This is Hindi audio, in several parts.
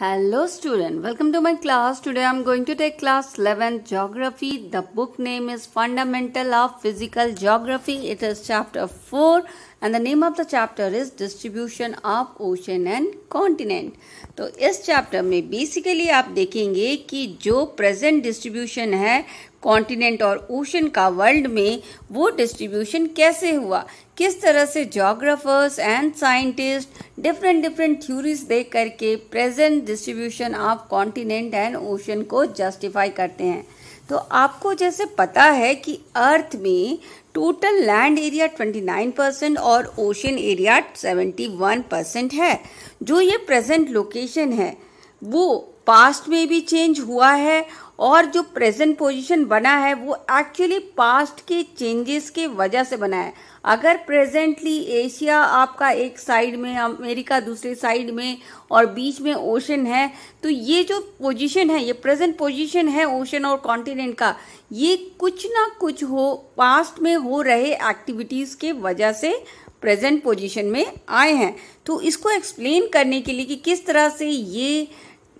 Hello student, welcome to my class. Today I am going to take class 11 Geography. The book name is Fundamental of Physical Geography. It is chapter 4 and the name of the chapter is distribution of ocean and continent तो इस चैप्टर में बेसिकली आप देखेंगे कि जो प्रेजेंट डिस्ट्रीब्यूशन है कॉन्टिनेंट और ओशन का वर्ल्ड में वो डिस्ट्रीब्यूशन कैसे हुआ किस तरह से geographers and scientist different different theories देख करके present distribution of continent and ocean को जस्टिफाई करते हैं तो आपको जैसे पता है कि अर्थ में टोटल लैंड एरिया 29 परसेंट और ओशन एरिया 71 परसेंट है जो ये प्रेजेंट लोकेशन है वो पास्ट में भी चेंज हुआ है और जो प्रेजेंट पोजीशन बना है वो एक्चुअली पास्ट के चेंजेस के वजह से बना है अगर प्रेजेंटली एशिया आपका एक साइड में अमेरिका दूसरे साइड में और बीच में ओशन है तो ये जो पोजीशन है ये प्रेजेंट पोजीशन है ओशन और कॉन्टिनेंट का ये कुछ ना कुछ हो पास्ट में हो रहे एक्टिविटीज़ के वजह से प्रेजेंट पोजीशन में आए हैं तो इसको एक्सप्लेन करने के लिए कि किस तरह से ये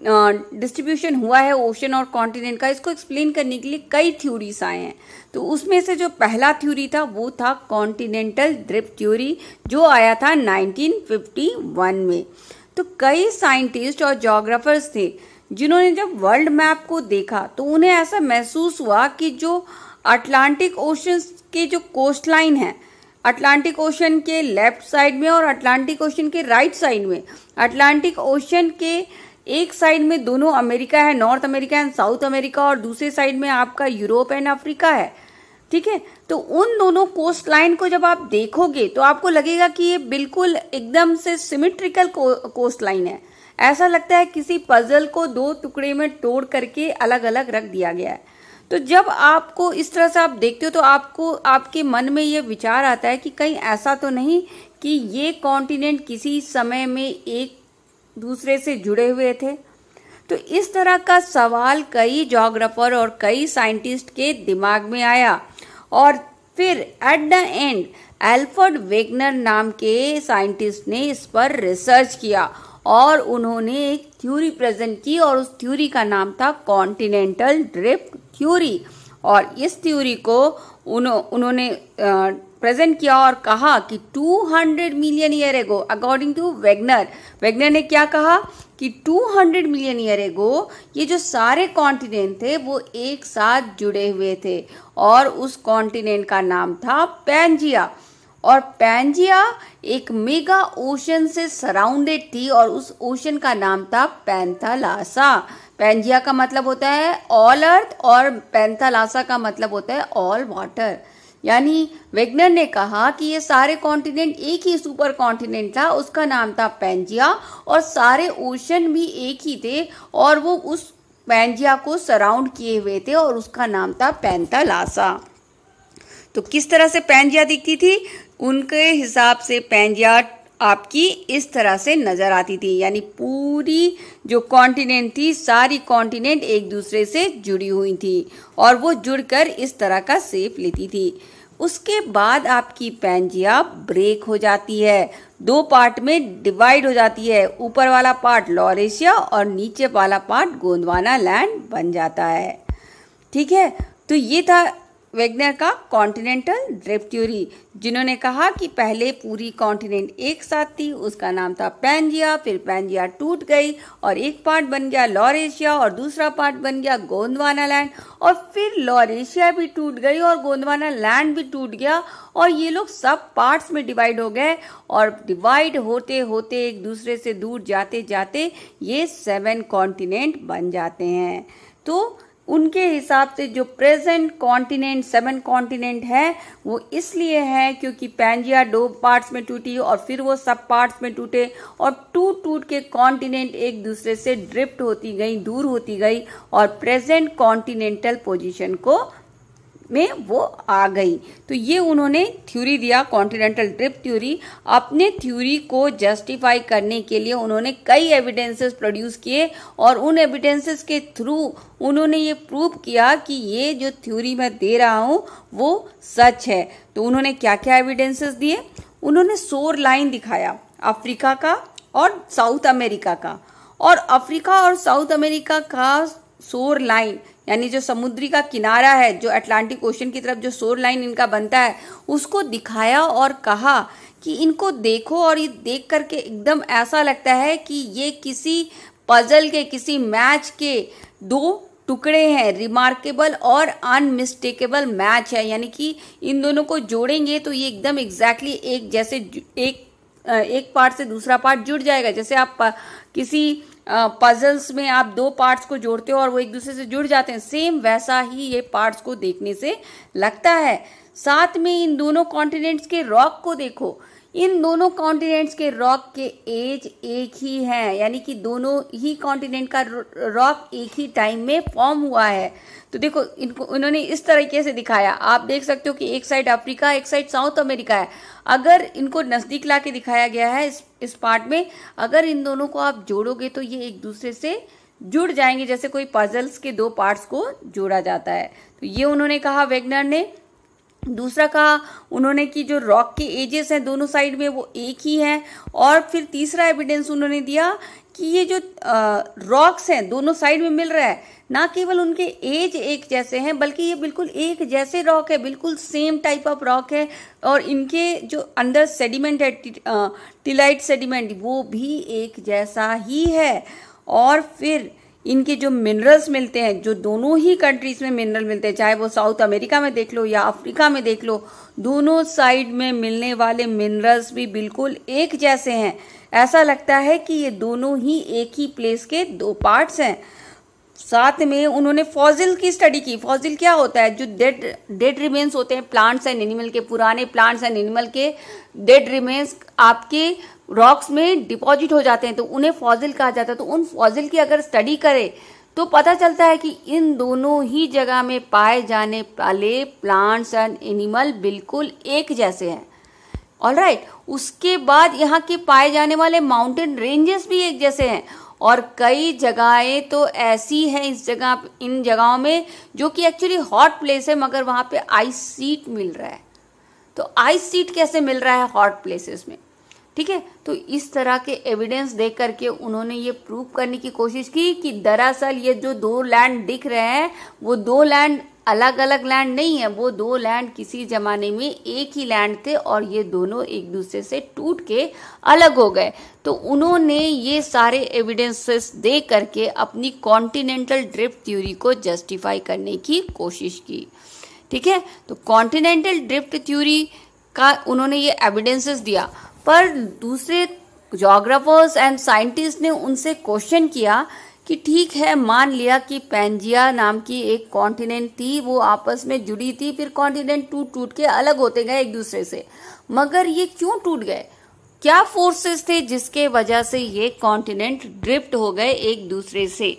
डिस्ट्रीब्यूशन हुआ है ओशन और कॉन्टिनेंट का इसको एक्सप्लेन करने के लिए कई थ्योरीज आए हैं तो उसमें से जो पहला थ्योरी था वो था कॉन्टिनेंटल ड्रिप थ्योरी जो आया था 1951 में तो कई साइंटिस्ट और जोग्राफर्स थे जिन्होंने जब वर्ल्ड मैप को देखा तो उन्हें ऐसा महसूस हुआ कि जो अटलांटिक ओशन के जो कोस्ट लाइन है अटलांटिक ओशन के लेफ्ट साइड में और अटलांटिक ओशन के राइट साइड में अटलांटिक ओशन के एक साइड में दोनों अमेरिका है North America and South America और दूसरे साइड में आपका यूरोप एंड अफ्रीका है ठीक है तो उन दोनों कोस्ट लाइन को जब आप देखोगे तो आपको लगेगा कि ये बिल्कुल एकदम से सिमेट्रिकल को, कोस्ट लाइन है ऐसा लगता है किसी पजल को दो टुकड़े में तोड़ करके अलग अलग रख दिया गया है तो जब आपको इस तरह से आप देखते हो तो आपको आपके मन में ये विचार आता है कि कहीं ऐसा तो नहीं कि ये कॉन्टिनेंट किसी समय में एक दूसरे से जुड़े हुए थे तो इस तरह का सवाल कई जोग्राफर और कई साइंटिस्ट के दिमाग में आया और फिर at the end Alfred Wegener नाम के साइंटिस्ट ने इस पर रिसर्च किया और उन्होंने एक थ्योरी प्रेजेंट की और उस थ्योरी का नाम था कॉन्टिनेंटल ड्रिफ्ट थ्योरी और इस थ्योरी को उन्होंने प्रेजेंट किया और कहा कि 200 million year ago according to Wegener Wegener ने क्या कहा कि 200 मिलियन ईयर एगो ये जो सारे कॉन्टिनेंट थे वो एक साथ जुड़े हुए थे और उस कॉन्टिनेंट का नाम था पैंजिया और पैंजिया एक मेगा ओशन से सराउंडेड थी और उस ओशन का नाम था पैंथालासा पैंजिया का मतलब होता है ऑल अर्थ और पैंथालासा का मतलब होता है ऑल वाटर यानी वेगनर ने कहा कि ये सारे कॉन्टिनेंट एक ही सुपर कॉन्टिनेंट था उसका नाम था पेंजिया और सारे ओशन भी एक ही थे और वो उस पेंजिया को सराउंड किए हुए थे और उसका नाम था पैंतालासा तो किस तरह से पैंजिया दिखती थी उनके हिसाब से पैंजिया आपकी इस तरह से नज़र आती थी यानी पूरी जो कॉन्टिनेंट थी सारी कॉन्टिनेंट एक दूसरे से जुड़ी हुई थी और वो जुड़कर इस तरह का सेप लेती थी उसके बाद आपकी पैंजिया ब्रेक हो जाती है दो पार्ट में डिवाइड हो जाती है ऊपर वाला पार्ट लॉरेशिया और नीचे वाला पार्ट गोंदवाना लैंड बन जाता है ठीक है तो ये था वेगनर का कॉन्टिनेंटल ड्रिफ्ट थ्योरी जिन्होंने कहा कि पहले पूरी कॉन्टिनेंट एक साथ थी उसका नाम था पैंजिया फिर पैंजिया टूट गई और एक पार्ट बन गया लॉरेशिया और दूसरा पार्ट बन गया गोंदवाना लैंड और फिर लॉरेशिया भी टूट गई और गोंदवाना लैंड भी टूट गया और ये लोग सब पार्ट्स में डिवाइड हो गए और डिवाइड होते होते एक दूसरे से दूर जाते जाते ये सेवन कॉन्टिनेंट बन जाते हैं तो उनके हिसाब से जो प्रेजेंट कॉन्टिनेंट सेवन कॉन्टिनेंट है वो इसलिए है क्योंकि पैंजिया दो पार्ट्स में टूटी और फिर वो सब पार्ट्स में टूटे और टूट टूट के कॉन्टिनेंट एक दूसरे से ड्रिफ्ट होती गई दूर होती गई और प्रेजेंट कॉन्टिनेंटल पोजीशन को में वो आ गई तो ये उन्होंने थ्योरी दिया कॉन्टिनेंटल ट्रिप थ्योरी अपने थ्योरी को जस्टिफाई करने के लिए उन्होंने कई एविडेंसेस प्रोड्यूस किए और उन एविडेंसेस के थ्रू उन्होंने ये प्रूव किया कि ये जो थ्योरी मैं दे रहा हूँ वो सच है तो उन्होंने क्या क्या एविडेंसेस दिए उन्होंने सोर लाइन दिखाया अफ्रीका का और साउथ अमेरिका का और अफ्रीका और साउथ अमेरिका का सोर लाइन यानी जो समुद्री का किनारा है जो अटलांटिक ओशन की तरफ जो शोर लाइन इनका बनता है उसको दिखाया और कहा कि इनको देखो और ये देख करके एकदम ऐसा लगता है कि ये किसी पजल के किसी मैच के दो टुकड़े हैं रिमार्केबल और अनमिस्टेकेबल मैच है यानी कि इन दोनों को जोड़ेंगे तो ये एकदम एग्जैक्टली exactly एक जैसे एक एक पार्ट से दूसरा पार्ट जुड़ जाएगा जैसे आप किसी पजल्स में आप दो पार्ट्स को जोड़ते हो और वो एक दूसरे से जुड़ जाते हैं सेम वैसा ही ये पार्ट्स को देखने से लगता है साथ में इन दोनों कॉन्टिनेंट्स के रॉक को देखो इन दोनों कॉन्टिनेंट्स के रॉक के एज एक ही है यानी कि दोनों ही कॉन्टिनेंट का रॉक एक ही टाइम में फॉर्म हुआ है तो देखो इनको उन्होंने इस तरीके से दिखाया आप देख सकते हो कि एक साइड अफ्रीका एक साइड साउथ अमेरिका है अगर इनको नज़दीक ला के दिखाया गया है इस इस पार्ट में अगर इन दोनों को आप जोड़ोगे तो ये एक दूसरे से जुड़ जाएंगे जैसे कोई पजल्स के दो पार्ट्स को जोड़ा जाता है तो ये उन्होंने कहा वेगनर ने दूसरा कहा उन्होंने कि जो रॉक के एजेस हैं दोनों साइड में वो एक ही है और फिर तीसरा एविडेंस उन्होंने दिया कि ये जो रॉक्स हैं दोनों साइड में मिल रहा है ना केवल उनके एज एक जैसे हैं बल्कि ये बिल्कुल एक जैसे रॉक है बिल्कुल सेम टाइप ऑफ रॉक है और इनके जो अंदर सेडिमेंट है टिलाइट सेडिमेंट वो भी एक जैसा ही है और फिर इनके जो मिनरल्स मिलते हैं जो दोनों ही कंट्रीज में मिनरल मिलते हैं चाहे वो साउथ अमेरिका में देख लो या अफ्रीका में देख लो दोनों साइड में मिलने वाले मिनरल्स भी बिल्कुल एक जैसे हैं ऐसा लगता है कि ये दोनों ही एक ही प्लेस के दो पार्ट्स हैं साथ में उन्होंने फॉजिल की स्टडी की फॉजिल क्या होता है जो डेड डेड रिमेन्स होते हैं प्लांट्स एंड एनिमल के पुराने प्लांट्स एंड एनिमल के डेड रिमेन्स आपके रॉक्स में डिपॉजिट हो जाते हैं तो उन्हें फॉजिल कहा जाता है तो उन फॉजिल की अगर स्टडी करें तो पता चलता है कि इन दोनों ही जगह में पाए जाने वाले प्लांट्स एंड एनिमल बिल्कुल एक जैसे हैं ऑल right. उसके बाद यहाँ के पाए जाने वाले माउंटेन रेंजेस भी एक जैसे हैं और कई जगहें तो ऐसी हैं इस जगह इन जगहों में जो कि एक्चुअली हॉट प्लेस है मगर वहाँ पे आइस सीट मिल रहा है तो आइस सीट कैसे मिल रहा है हॉट प्लेसेस में ठीक है तो इस तरह के एविडेंस देख करके उन्होंने ये प्रूव करने की कोशिश की कि दरअसल ये जो दो लैंड दिख रहे हैं वो दो लैंड अलग अलग लैंड नहीं है वो दो लैंड किसी ज़माने में एक ही लैंड थे और ये दोनों एक दूसरे से टूट के अलग हो गए तो उन्होंने ये सारे एविडेंसेस दे करके अपनी कॉन्टिनेंटल ड्रिफ्ट थ्योरी को जस्टिफाई करने की कोशिश की ठीक है तो कॉन्टिनेंटल ड्रिफ्ट थ्योरी का उन्होंने ये एविडेंसेस दिया पर दूसरे जोग्राफर्स एंड साइंटिस्ट ने उनसे क्वेश्चन किया कि ठीक है मान लिया कि पेंजिया नाम की एक कॉन्टिनेंट थी वो आपस में जुड़ी थी फिर कॉन्टिनेंट टूट टूट के अलग होते गए एक दूसरे से मगर ये क्यों टूट गए क्या फोर्सेस थे जिसके वजह से ये कॉन्टिनेंट ड्रिफ्ट हो गए एक दूसरे से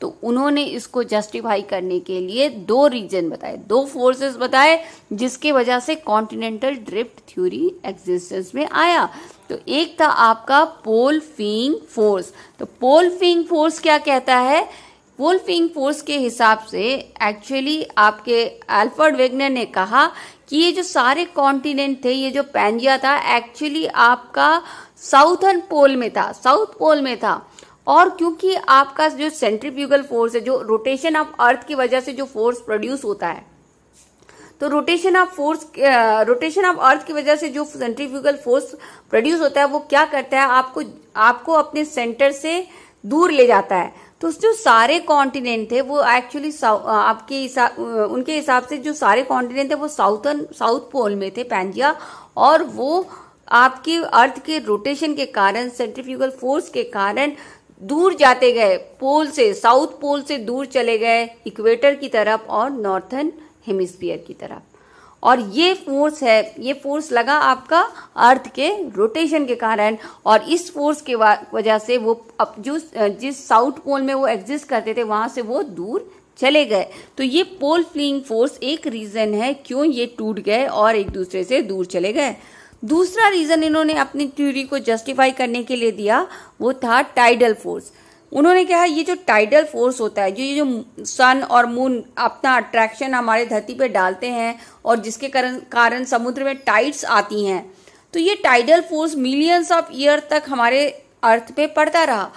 तो उन्होंने इसको जस्टिफाई करने के लिए दो रीजन बताए दो फोर्सेस बताए जिसके वजह से कॉन्टिनेंटल ड्रिफ्ट थ्योरी एग्जिस्टेंस में आया तो एक था आपका पोल फिंग फोर्स तो पोल फिंग फोर्स क्या कहता है पोल फिंग फोर्स के हिसाब से एक्चुअली आपके एल्फर्ड वेगनर ने कहा कि ये जो सारे कॉन्टिनेंट थे ये जो पैंजिया था एक्चुअली आपका साउथर्न पोल में था साउथ पोल में था और क्योंकि आपका जो सेंट्रीफ्यूगल फोर्स है जो रोटेशन ऑफ अर्थ की वजह से जो फोर्स प्रोड्यूस होता है तो rotation of force rotation of earth की वजह से जो सेंट्रीफ्यूगल फोर्स प्रोड्यूस होता है वो क्या करता है आपको आपको अपने सेंटर से दूर ले जाता है तो जो सारे कॉन्टिनेंट थे वो एक्चुअली आपके हिसाब उनके हिसाब से जो सारे कॉन्टिनेंट थे वो साउथर्न साउथ पोल में थे पैंजिया और वो आपके अर्थ के रोटेशन के कारण सेंट्रीफ्यूगल फोर्स के कारण दूर जाते गए पोल से साउथ पोल से दूर चले गए इक्वेटर की तरफ और नॉर्थन हेमिस्फीयर की तरफ और ये फोर्स है ये फोर्स लगा आपका अर्थ के रोटेशन के कारण और इस फोर्स के वजह से वो अब जो जिस साउथ पोल में वो एग्जिस्ट करते थे वहां से वो दूर चले गए तो ये पोल फ्लिंग फोर्स एक रीज़न है क्यों ये टूट गए और एक दूसरे से दूर चले गए दूसरा रीज़न इन्होंने अपनी थ्योरी को जस्टिफाई करने के लिए दिया वो था टाइडल फोर्स उन्होंने कहा ये जो टाइडल फोर्स होता है जो ये जो सन और मून अपना अट्रैक्शन हमारे धरती पे डालते हैं और जिसके कारण कारण समुद्र में टाइड्स आती हैं तो ये tidal force millions of year तक हमारे अर्थ पे पड़ता रहा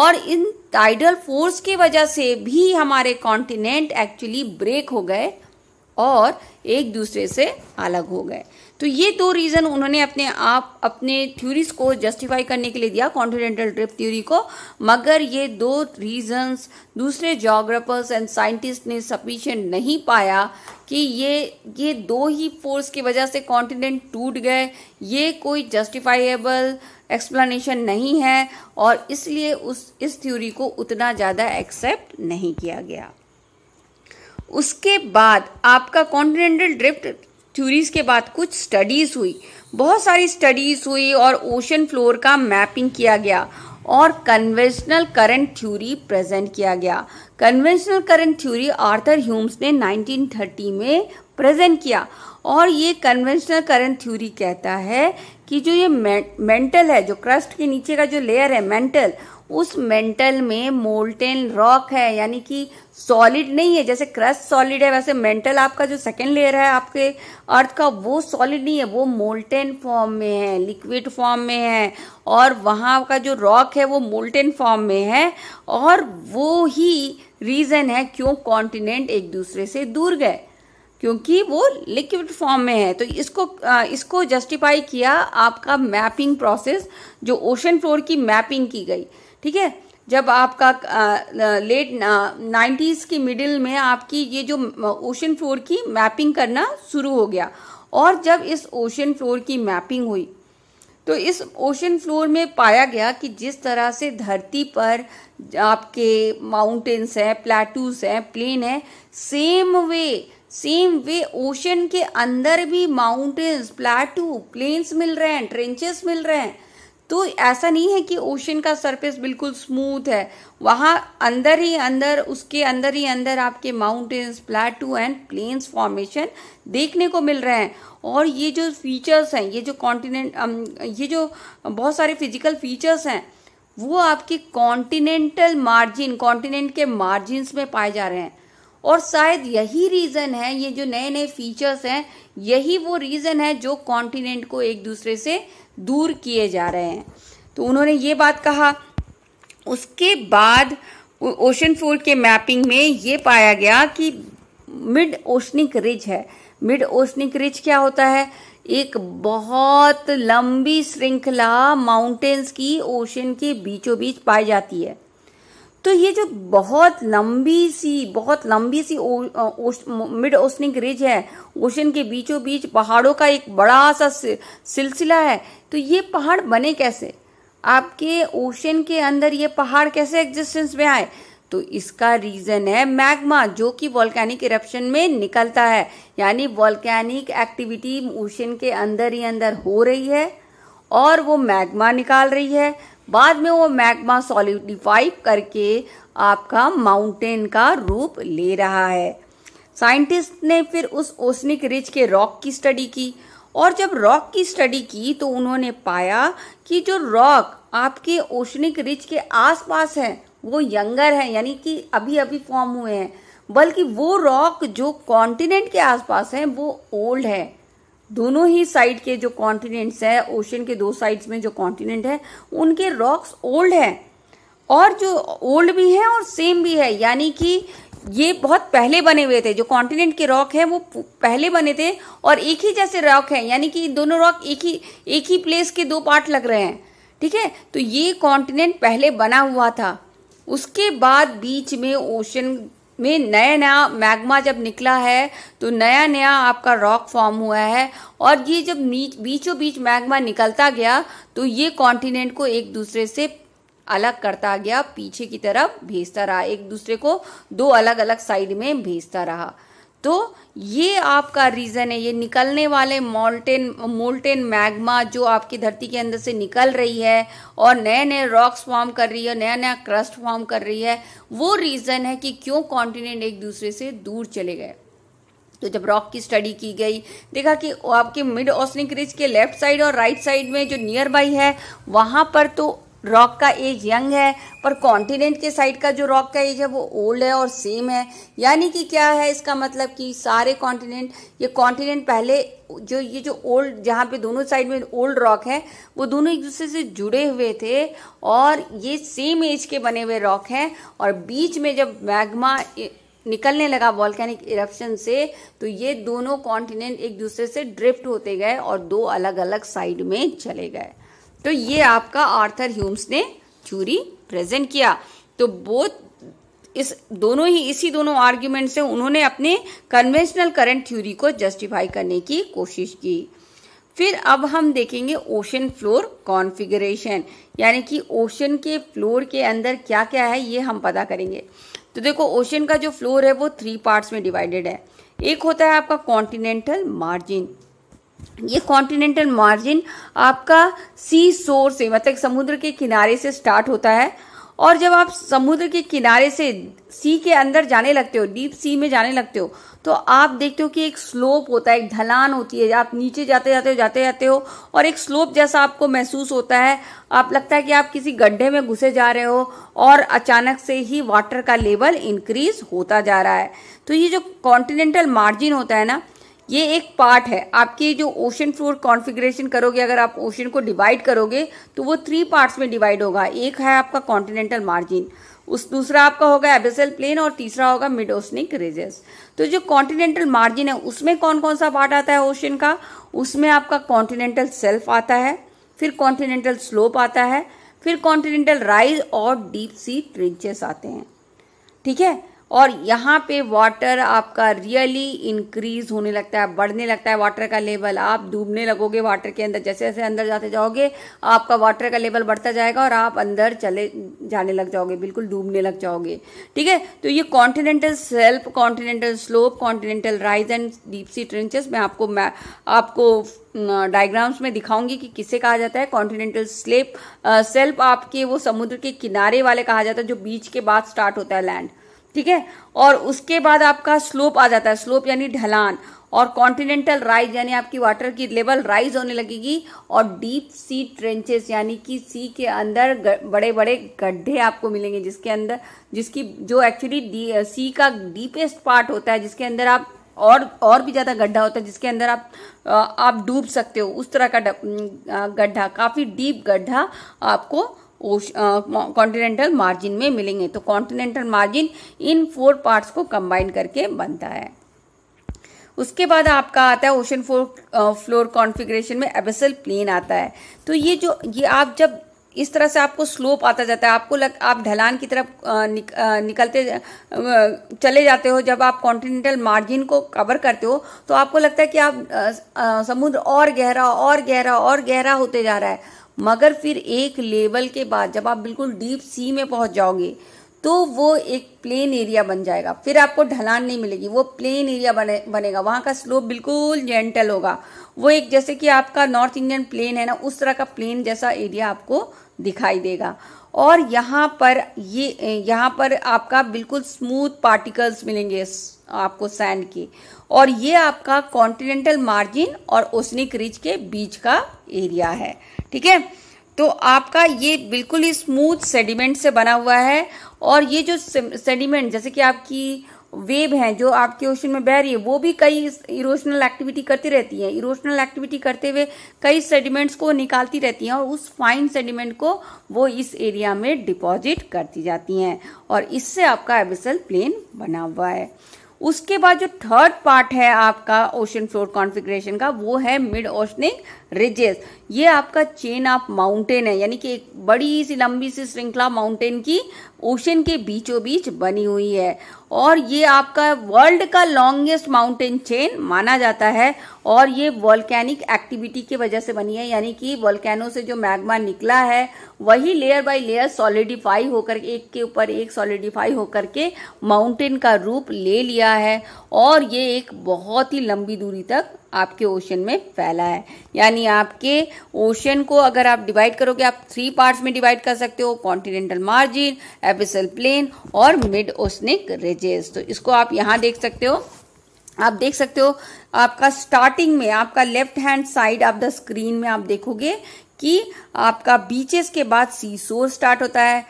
और इन टाइडल फोर्स की वजह से भी हमारे कॉन्टिनेंट एक्चुअली ब्रेक हो गए और एक दूसरे से अलग हो गए तो ये दो रीज़न उन्होंने अपने आप अपने थ्योरीज को जस्टिफाई करने के लिए दिया कॉन्टिनेंटल ड्रिफ्ट थ्योरी को मगर ये दो रीजंस दूसरे जोग्राफर्स एंड साइंटिस्ट ने सफिशेंट नहीं पाया कि ये ये दो ही फोर्स की वजह से कॉन्टिनेंट टूट गए ये कोई जस्टिफाइबल एक्सप्लेनेशन नहीं है और इसलिए उस इस थ्योरी को उतना ज़्यादा एक्सेप्ट नहीं किया गया उसके बाद आपका कॉन्टिनेंटल ड्रिफ्ट थ्यूरीज के बाद कुछ स्टडीज हुई बहुत सारी स्टडीज हुई और ओशन फ्लोर का मैपिंग किया गया और कन्वेंशनल करंट थ्योरी प्रेजेंट किया गया conventional current theory Arthur Holmes ने 1930 में प्रेजेंट किया और ये कन्वेंशनल करंट थ्योरी कहता है कि जो ये मेंटल है जो क्रस्ट के नीचे का जो लेयर है मेंटल उस मेंटल में मोल्टेन रॉक है यानी कि सॉलिड नहीं है जैसे क्रस्ट सॉलिड है वैसे मेंटल आपका जो सेकेंड लेयर है आपके अर्थ का वो सॉलिड नहीं है वो मोल्टेन फॉर्म में है लिक्विड फॉर्म में है और वहाँ का जो रॉक है वो मोल्टेन फॉर्म में है और वो ही रीज़न है क्यों कॉन्टिनेंट एक दूसरे से दूर गए क्योंकि वो लिक्विड फॉर्म में है तो इसको इसको जस्टिफाई किया आपका मैपिंग प्रोसेस जो ओशन फ्लोर की मैपिंग की गई ठीक है जब आपका लेट नाइन्टीज़ की मिडिल में आपकी ये जो ओशन फ्लोर की मैपिंग करना शुरू हो गया और जब इस ओशन फ्लोर की मैपिंग हुई तो इस ओशन फ्लोर में पाया गया कि जिस तरह से धरती पर आपके माउंटेन्स हैं प्लेटूस हैं प्लेन है same way same way ocean के अंदर भी माउंटेन्स प्लेटू प्लेन्स मिल रहे हैं ट्रेंचेस मिल रहे हैं तो ऐसा नहीं है कि ओशन का सरफेस बिल्कुल स्मूथ है वहाँ अंदर ही अंदर उसके अंदर ही अंदर आपके mountains plateau and plains formation देखने को मिल रहे हैं और ये जो फीचर्स हैं ये जो कॉन्टिनेंट ये जो बहुत सारे फिजिकल फीचर्स हैं वो आपके कॉन्टिनेंटल मार्जिन कॉन्टिनेंट के मार्जिन्स में पाए जा रहे हैं और शायद यही रीज़न है ये जो नए नए फीचर्स हैं यही वो रीज़न है जो कॉन्टिनेंट को एक दूसरे से दूर किए जा रहे हैं तो उन्होंने ये बात कहा उसके बाद ओशन फ्लोर के मैपिंग में ये पाया गया कि मिड ओशनिक रिज है मिड ओशनिक रिज क्या होता है एक बहुत लंबी श्रृंखला माउंटेन्स की ओशन के बीचों बीच पाई जाती है तो ये जो बहुत लंबी सी बहुत लंबी सी मिड ओशनिक रिज है ओशन के बीचों बीच पहाड़ों का एक बड़ा सा सिलसिला है तो ये पहाड़ बने कैसे आपके ओशन के अंदर ये पहाड़ कैसे एग्जिस्टेंस में आए तो इसका रीज़न है मैग्मा जो कि वॉल्कैनिक इरप्शन में निकलता है यानी वॉल्कैनिक एक्टिविटी ओशन के अंदर ही अंदर हो रही है और वो मैग्मा निकाल रही है बाद में वो मैग्मा सॉलिडिफाई करके आपका माउंटेन का रूप ले रहा है साइंटिस्ट ने फिर उस ओसनिक रिज के रॉक की स्टडी की और जब रॉक की स्टडी की तो उन्होंने पाया कि जो रॉक आपके ओशनिक रिज के आसपास है वो यंगर है यानी कि अभी अभी फॉर्म हुए हैं बल्कि वो रॉक जो कॉन्टिनेंट के आसपास हैं वो ओल्ड है दोनों ही साइड के जो कॉन्टिनेंट्स हैं ओशन के दो साइड्स में जो कॉन्टिनेंट है उनके रॉक्स ओल्ड हैं और जो ओल्ड भी हैं और सेम भी है यानी कि ये बहुत पहले बने हुए थे जो कॉन्टिनेंट के रॉक हैं वो पहले बने थे और एक ही जैसे रॉक हैं यानी कि दोनों रॉक एक ही एक ही प्लेस के दो पार्ट लग रहे हैं ठीक है तो ये कॉन्टिनेंट पहले बना हुआ था उसके बाद बीच में ओशन में नया नया मैग्मा जब निकला है तो नया नया आपका रॉक फॉर्म हुआ है और ये जब बीचों बीच मैग्मा निकलता गया तो ये कॉन्टिनेंट को एक दूसरे से अलग करता गया पीछे की तरफ भेजता रहा एक दूसरे को दो अलग अलग साइड में भेजता रहा तो ये आपका रीज़न है ये निकलने वाले मोल्टेन मोल्टेन मैग्मा जो आपकी धरती के अंदर से निकल रही है और नए नए रॉक्स फॉर्म कर रही है नया नया क्रस्ट फॉर्म कर रही है वो रीज़न है कि क्यों कॉन्टिनेंट एक दूसरे से दूर चले गए तो जब रॉक की स्टडी की गई देखा कि आपके मिड ऑस्निक रिज के लेफ्ट साइड और राइट साइड में जो नियर बाई है वहाँ पर तो रॉक का एज यंग है पर कॉन्टिनेंट के साइड का जो रॉक का एज है वो ओल्ड है और सेम है यानी कि क्या है इसका मतलब कि सारे कॉन्टिनेंट ये कॉन्टिनेंट पहले जो ये जो ओल्ड जहाँ पे दोनों साइड में ओल्ड रॉक है वो दोनों एक दूसरे से जुड़े हुए थे और ये सेम एज के बने हुए रॉक हैं और बीच में जब मैग्मा निकलने लगा वॉल्केनिक इरप्शन से तो ये दोनों कॉन्टिनेंट एक दूसरे से ड्रिफ्ट होते गए और दो अलग अलग साइड में चले गए तो ये आपका आर्थर ह्यूम्स ने थ्यूरी प्रेजेंट किया तो बोथ इस दोनों ही इसी दोनों आर्ग्यूमेंट से उन्होंने अपने कन्वेंशनल करंट थ्यूरी को जस्टिफाई करने की कोशिश की फिर अब हम देखेंगे ओशन फ्लोर कॉन्फ़िगरेशन यानी कि ओशन के फ्लोर के अंदर क्या क्या है ये हम पता करेंगे तो देखो ओशन का जो फ्लोर है वो थ्री पार्ट्स में डिवाइडेड है एक होता है आपका कॉन्टिनेंटल मार्जिन ये कॉन्टिनेंटल मार्जिन आपका सी सोर से मतलब समुद्र के किनारे से स्टार्ट होता है और जब आप समुद्र के किनारे से सी के अंदर जाने लगते हो डीप सी में जाने लगते हो तो आप देखते हो कि एक स्लोप होता है एक ढलान होती है आप नीचे जाते जाते हो जाते जाते हो और एक स्लोप जैसा आपको महसूस होता है आप लगता है कि आप किसी गड्ढे में घुसे जा रहे हो और अचानक से ही वाटर का लेवल इंक्रीज होता जा रहा है तो ये जो कॉन्टिनेंटल मार्जिन होता है ना ये एक पार्ट है आपकी जो ओशन फ्लोर कॉन्फ़िगरेशन करोगे अगर आप ओशन को डिवाइड करोगे तो वो थ्री पार्ट्स में डिवाइड होगा एक है आपका कॉन्टिनेंटल मार्जिन उस दूसरा आपका होगा एबेसल प्लेन और तीसरा होगा मिड ओसनिक रेजेस तो जो कॉन्टिनेंटल मार्जिन है उसमें कौन कौन सा पार्ट आता है ओशन का उसमें आपका कॉन्टिनेंटल सेल्फ आता है फिर कॉन्टिनेंटल स्लोप आता है फिर कॉन्टिनेंटल राइज और डीप सी ट्रिंचेस आते हैं ठीक है और यहाँ पे वाटर आपका रियली इंक्रीज होने लगता है बढ़ने लगता है वाटर का लेवल आप डूबने लगोगे वाटर के अंदर जैसे जैसे अंदर जाते जाओगे आपका वाटर का लेवल बढ़ता जाएगा और आप अंदर चले जाने लग जाओगे बिल्कुल डूबने लग जाओगे ठीक है तो ये continental shelf continental slope continental rise and deep sea trenches मैं आपको मैं आपको डायग्राम्स में दिखाऊंगी कि किसे कहा जाता है कॉन्टिनेंटल स्लेप सेल्फ आपके वो समुद्र के किनारे वाले कहा जाता है जो बीच के बाद स्टार्ट होता है लैंड ठीक है और उसके बाद आपका स्लोप आ जाता है स्लोप यानी ढलान और कॉन्टिनेंटल राइज यानी आपकी वाटर की लेवल राइज होने लगेगी और डीप सी ट्रेंचेस यानी कि सी के अंदर बड़े बड़े गड्ढे आपको मिलेंगे जिसके अंदर जिसकी जो एक्चुअली सी का डीपेस्ट पार्ट होता है जिसके अंदर आप और और भी ज़्यादा गड्ढा होता है जिसके अंदर आप आप डूब सकते हो उस तरह का गड्ढा काफ़ी डीप गड्ढा आपको कॉन्टिनेंटल मार्जिन में मिलेंगे तो कॉन्टिनेंटल मार्जिन इन फोर पार्ट्स को कंबाइन करके बनता है उसके बाद आपका आता है ओशन फ्लोर फ्लोर कॉन्फ़िगरेशन में एबसल प्लेन आता है तो ये जो ये आप जब इस तरह से आपको स्लोप आता जाता है आपको लग आप ढलान की तरफ निक, निकलते चले जाते हो जब आप कॉन्टिनेंटल मार्जिन को कवर करते हो तो आपको लगता है कि आप समुद्र और गहरा और गहरा और गहरा होते जा रहा है मगर फिर एक लेवल के बाद जब आप बिल्कुल डीप सी में पहुंच जाओगे तो वो एक प्लेन एरिया बन जाएगा फिर आपको ढलान नहीं मिलेगी वो प्लेन एरिया बने बनेगा वहाँ का स्लोप बिल्कुल जेंटल होगा वो एक जैसे कि आपका नॉर्थ इंडियन प्लेन है ना उस तरह का प्लेन जैसा एरिया आपको दिखाई देगा और यहाँ पर ये यहाँ पर आपका बिल्कुल स्मूथ पार्टिकल्स मिलेंगे आपको सैंड के और ये आपका कॉन्टिनेंटल मार्जिन और ओसनिक रिज के बीच का एरिया है ठीक है तो आपका ये बिल्कुल ही स्मूथ सेडिमेंट से बना हुआ है और ये जो सेडिमेंट जैसे कि आपकी वेव हैं जो आपके ओशन में बह रही है वो भी कई इरोशनल एक्टिविटी करती रहती है इरोशनल एक्टिविटी करते हुए कई सेडिमेंट्स को निकालती रहती हैं और उस फाइन सेडिमेंट को वो इस एरिया में डिपॉजिट करती जाती हैं और इससे आपका एबिसल प्लेन बना हुआ है उसके बाद जो थर्ड पार्ट है आपका ओशन फ्लोर कॉन्फ़िगरेशन का वो है मिड ओशनिक रिजेस ये आपका चेन ऑफ माउंटेन है यानी कि एक बड़ी सी लंबी सी श्रृंखला माउंटेन की ओशन के बीचों बीच बनी हुई है और ये आपका वर्ल्ड का लॉन्गेस्ट माउंटेन चेन माना जाता है और ये वॉल्केनिक एक्टिविटी की वजह से बनी है यानी कि वॉल्केनो से जो मैग्मा निकला है वही लेयर बाय लेयर सॉलिडिफाई होकर एक के ऊपर एक सॉलिडिफाई होकर के माउंटेन का रूप ले लिया है और ये एक बहुत ही लंबी दूरी तक आपके ओशन में फैला है यानी आपके ओशन को अगर आप डिवाइड करोगे आप थ्री पार्ट्स में डिवाइड कर सकते हो कॉन्टिनेंटल मार्जिन एपिसल प्लेन और मिड ओशनिक रेजेस तो इसको आप यहाँ देख सकते हो आप देख सकते हो आपका स्टार्टिंग में आपका लेफ्ट हैंड साइड आप द स्क्रीन में आप देखोगे कि आपका बीचेस के बाद सी सोर स्टार्ट होता है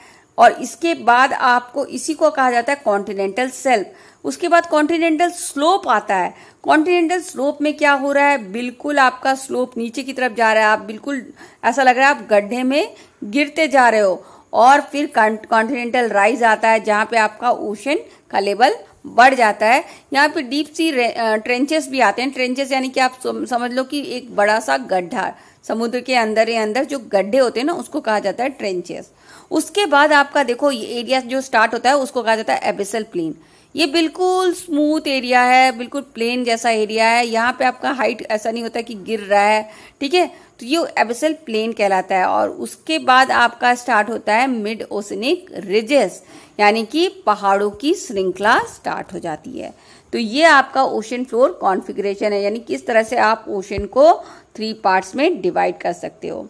और इसके बाद आपको इसी को कहा जाता है कॉन्टिनेंटल सेल्फ उसके बाद कॉन्टिनेंटल स्लोप आता है कॉन्टिनेंटल स्लोप में क्या हो रहा है बिल्कुल आपका स्लोप नीचे की तरफ जा रहा है आप बिल्कुल ऐसा लग रहा है आप गड्ढे में गिरते जा रहे हो और फिर कॉन्टिनेंटल राइज आता है जहाँ पे आपका ओशन का लेवल बढ़ जाता है यहाँ पे डीप सी ट्रेंचेस भी आते हैं ट्रेंचेस यानी कि आप समझ लो कि एक बड़ा सा गड्ढा समुद्र के अंदर ही अंदर जो गड्ढे होते हैं ना उसको कहा जाता है ट्रेंचेस उसके बाद आपका देखो ये एरिया जो स्टार्ट होता है उसको कहा जाता है एबिसल प्लेन ये बिल्कुल स्मूथ एरिया है बिल्कुल प्लेन जैसा एरिया है यहाँ पे आपका हाइट ऐसा नहीं होता कि गिर रहा है ठीक है तो ये एबिसल प्लेन कहलाता है और उसके बाद आपका स्टार्ट होता है मिड ओसनिक रिजेस यानी कि पहाड़ों की श्रृंखला स्टार्ट हो जाती है तो ये आपका ओशन फ्लोर कॉन्फ़िगरेशन है यानी किस तरह से आप ओशन को थ्री पार्ट्स में डिवाइड कर सकते हो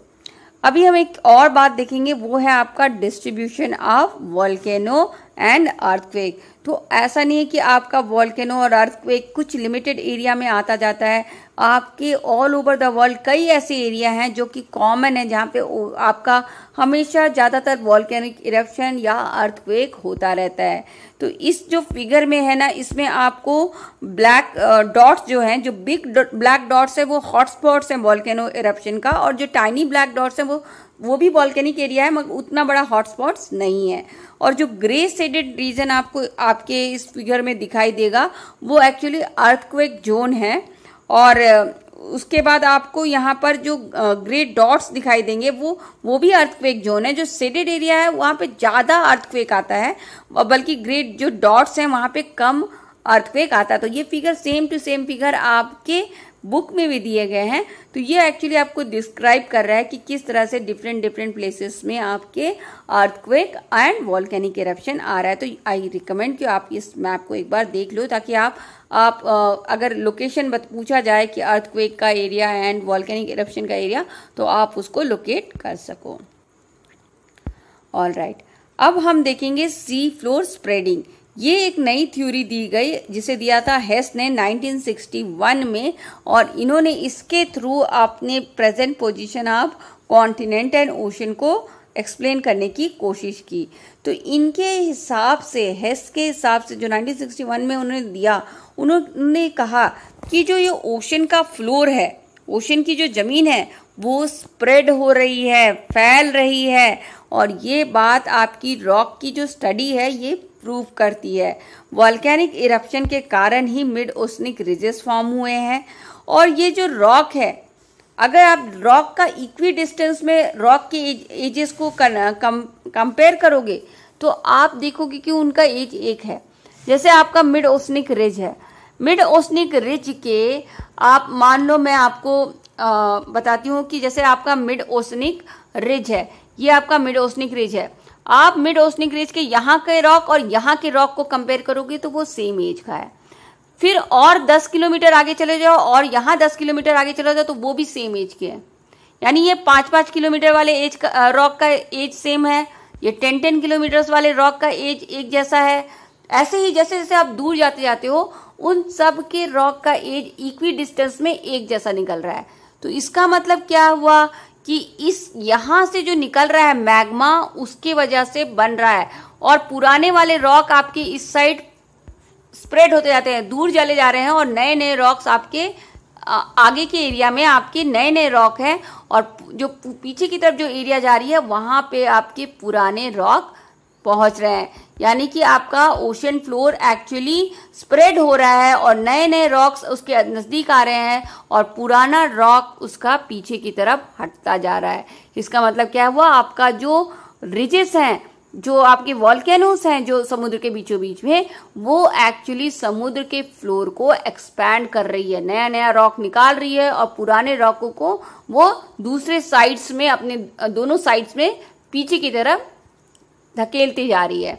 अभी हम एक और बात देखेंगे वो है आपका distribution of volcano and earthquake तो ऐसा नहीं है कि आपका वॉल्केनो और अर्थक्वेक कुछ लिमिटेड एरिया में आता जाता है आपके ऑल ओवर द वर्ल्ड कई ऐसे एरिया हैं जो कि कॉमन है जहाँ पे आपका हमेशा ज़्यादातर वॉल्केनिक इरप्शन या अर्थक्वेक होता रहता है तो इस जो फिगर में है ना इसमें आपको ब्लैक डॉट्स जो हैं जो बिग ब्लैक डॉट्स है वो हॉटस्पॉट्स हैं वॉल्केनो इरप्शन का और जो टाइनी ब्लैक डॉट्स हैं वो वो भी वॉल्केनिक एरिया है मगर उतना बड़ा हॉटस्पॉट्स नहीं है और जो ग्रे सेडेड रीजन आपको आपके इस फिगर में दिखाई देगा वो एक्चुअली अर्थक्वेक जोन है और उसके बाद आपको यहाँ पर जो ग्रे डॉट्स दिखाई देंगे वो वो भी अर्थक्वेक जोन है जो सेडेड एरिया है वहाँ पे ज़्यादा अर्थक्वेक आता है बल्कि ग्रे जो डॉट्स हैं वहाँ पे कम अर्थक्वेक आता है तो ये figure same to same figure आपके बुक में भी दिए गए हैं तो ये एक्चुअली आपको डिस्क्राइब कर रहा है कि किस तरह से डिफरेंट डिफरेंट प्लेसेस में आपके अर्थक्वेक एंड वॉल्केनिक इरप्शन आ रहा है तो आई रिकमेंड कि आप इस मैप को एक बार देख लो ताकि आप आप अगर लोकेशन पूछा जाए कि अर्थक्वेक का एरिया एंड वॉल्केनिक इरप्शन का एरिया तो आप उसको लोकेट कर सको ऑल राइट अब हम देखेंगे सी फ्लोर स्प्रेडिंग ये एक नई थ्योरी दी गई जिसे दिया था हेस ने 1961 में और इन्होंने इसके थ्रू अपने present position of continent and ocean को एक्सप्लेन करने की कोशिश की तो इनके हिसाब से हेस के हिसाब से जो 1961 में उन्होंने दिया उन्होंने कहा कि जो ये ओशन का फ्लोर है ओशन की जो ज़मीन है वो स्प्रेड हो रही है फैल रही है और ये बात आपकी रॉक की जो स्टडी है ये प्रूव करती है वॉल्केनिक इरप्शन के कारण ही मिड ओसनिक रिजेस फॉर्म हुए हैं और ये जो रॉक है अगर आप रॉक का इक्वी डिस्टेंस में रॉक के एजेस को कंपेयर कम, करोगे तो आप देखोगे कि उनका एज एक है जैसे आपका मिड ओसनिक रिज है मिड ओसनिक रिज के आप मान लो मैं आपको आ, बताती हूँ कि जैसे आपका मिड ओसनिक रिज है ये आपका मिड ओसनिक रिज है आप मिड ओस्निक रेंज के यहाँ के रॉक और यहाँ के रॉक को कंपेयर करोगे तो वो सेम एज का है फिर और 10 किलोमीटर आगे चले जाओ और यहाँ 10 किलोमीटर आगे चले जाओ तो वो भी सेम एज के है यानी ये पाँच पाँच किलोमीटर वाले एज का रॉक का एज सेम है ये टेन टेन किलोमीटर्स वाले रॉक का एज एक जैसा है ऐसे ही जैसे जैसे आप दूर जाते जाते हो उन सब के रॉक का एज इक्वी डिस्टेंस में एक जैसा निकल रहा है तो इसका मतलब क्या हुआ कि इस यहाँ से जो निकल रहा है मैग्मा उसके वजह से बन रहा है और पुराने वाले रॉक आपकी इस साइड स्प्रेड होते जाते हैं दूर चले जा रहे हैं और नए नए रॉक्स आपके आगे के एरिया में आपके नए नए रॉक हैं और जो पीछे की तरफ जो एरिया जा रही है वहाँ पे आपके पुराने रॉक पहुंच रहे हैं यानी कि आपका ओशन फ्लोर एक्चुअली स्प्रेड हो रहा है और नए नए रॉक्स उसके नज़दीक आ रहे हैं और पुराना रॉक उसका पीछे की तरफ हटता जा रहा है इसका मतलब क्या हुआ आपका जो रिजेस हैं जो आपके वॉलकैनोस हैं जो समुद्र के बीचों बीच में वो एक्चुअली समुद्र के फ्लोर को एक्सपैंड कर रही है नया नया रॉक निकाल रही है और पुराने रॉकों को वो दूसरे साइड्स में अपने दोनों साइड्स में पीछे की तरफ धकेलती जा रही है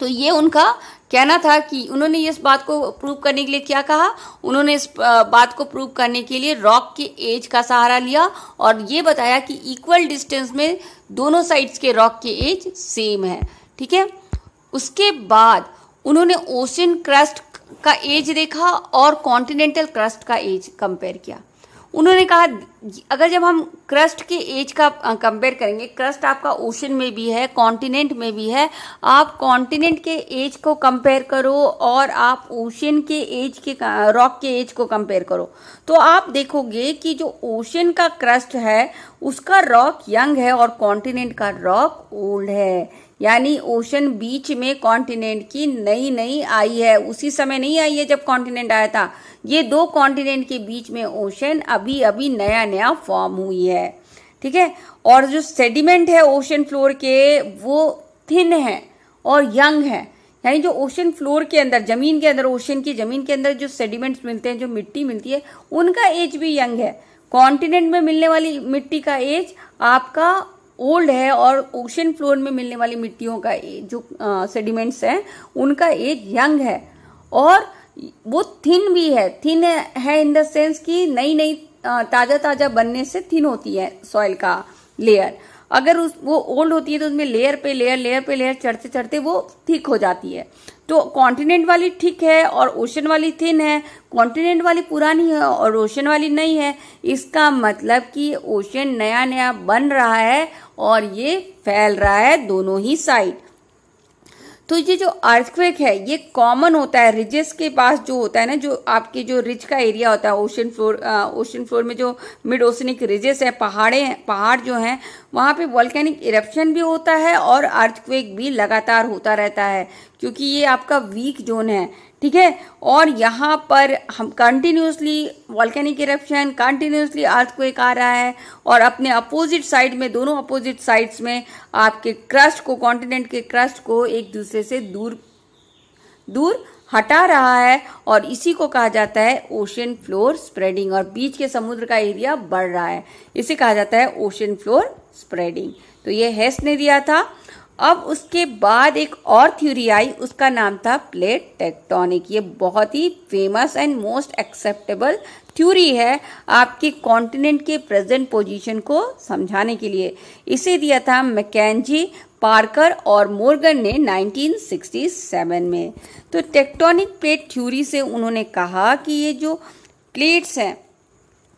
तो ये उनका कहना था कि उन्होंने इस बात को प्रूव करने के लिए क्या कहा उन्होंने इस बात को प्रूव करने के लिए रॉक के एज का सहारा लिया और ये बताया कि इक्वल डिस्टेंस में दोनों साइड्स के रॉक के एज सेम है ठीक है उसके बाद उन्होंने ओशियन क्रस्ट का एज देखा और कॉन्टिनेंटल क्रस्ट का एज कंपेयर किया उन्होंने कहा अगर जब हम क्रस्ट के एज का कंपेयर करेंगे क्रस्ट आपका ओशन में भी है कॉन्टिनेंट में भी है आप कॉन्टिनेंट के एज को कंपेयर करो और आप ओशन के एज के रॉक के एज को कंपेयर करो तो आप देखोगे कि जो ओशन का क्रस्ट है उसका रॉक यंग है और कॉन्टिनेंट का रॉक ओल्ड है यानी ओशन बीच में कॉन्टिनेंट की नई नई आई है उसी समय नहीं आई है जब कॉन्टिनेंट आया था ये दो कॉन्टिनेंट के बीच में ओशन अभी अभी नया नया फॉर्म हुई है ठीक है और जो सेडिमेंट है ओशन फ्लोर के वो थिन है और यंग है यानी जो ओशन फ्लोर के अंदर ज़मीन के अंदर ओशन की ज़मीन के अंदर जो सेडिमेंट्स मिलते हैं जो मिट्टी मिलती है उनका एज भी यंग है कॉन्टिनेंट में मिलने वाली मिट्टी का एज आपका ओल्ड है और ओशन फ्लोर में मिलने वाली मिट्टियों का जो सेडिमेंट्स हैं उनका एज यंग है और वो थिन भी है थिन है इन द सेंस कि नई नई ताज़ा ताज़ा बनने से थिन होती है सॉइल का लेयर अगर उस वो ओल्ड होती है तो उसमें लेयर पे लेयर लेयर पे लेयर चढ़ते चढ़ते वो थिक हो जाती है तो कॉन्टिनेंट वाली ठीक है और ओशन वाली थिन है कॉन्टिनेंट वाली पुरानी है और ओशन वाली नहीं है इसका मतलब कि ओशन नया नया बन रहा है और ये फैल रहा है दोनों ही साइड तो ये जो अर्थक्वेक है ये कॉमन होता है रिजेस के पास जो होता है ना जो आपके जो रिज का एरिया होता है ओशन फ्लोर ओशन फ्लोर में जो मिड ओशनिक रिजेस है पहाड़े पहाड़ जो हैं वहाँ पे वॉल्केनिक इरप्शन भी होता है और अर्थक्वेक भी लगातार होता रहता है क्योंकि ये आपका वीक जोन है ठीक है और यहाँ पर हम कंटिन्यूसली वॉल्केनिक इरप्शन कंटिन्यूसली एक आ रहा है और अपने अपोजिट साइड में दोनों अपोजिट साइड्स में आपके क्रस्ट को कॉन्टिनेंट के क्रस्ट को एक दूसरे से दूर दूर हटा रहा है और इसी को कहा जाता है ओशन फ्लोर स्प्रेडिंग और बीच के समुद्र का एरिया बढ़ रहा है इसे कहा जाता है ओशन फ्लोर स्प्रेडिंग तो ये हेस ने दिया था अब उसके बाद एक और थ्योरी आई उसका नाम था प्लेट टेक्टोनिक ये बहुत ही famous and most acceptable theory है आपके कॉन्टिनेंट के प्रेजेंट पोजीशन को समझाने के लिए इसे दिया था मैकेजी पार्कर और मोर्गन ने 1967 में तो टेक्टोनिक प्लेट थ्योरी से उन्होंने कहा कि ये जो प्लेट्स हैं